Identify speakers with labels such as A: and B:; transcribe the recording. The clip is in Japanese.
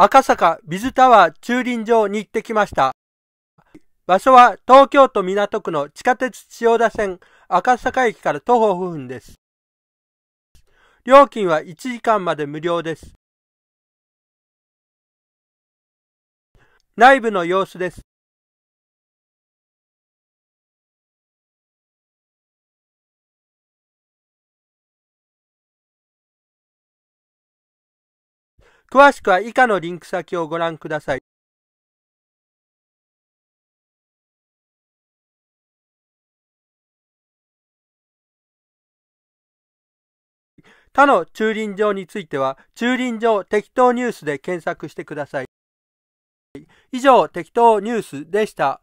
A: 赤坂ビズタワー駐輪場に行ってきました。場所は東京都港区の地下鉄千代田線赤坂駅から徒歩5分です。料金は1時間まで無料です。
B: 内部の様子です。
C: 詳しくは以下のリンク先をご覧ください。
A: 他の駐輪場については、駐輪場適当ニュースで検索してください。以上、適当ニュースで
B: した。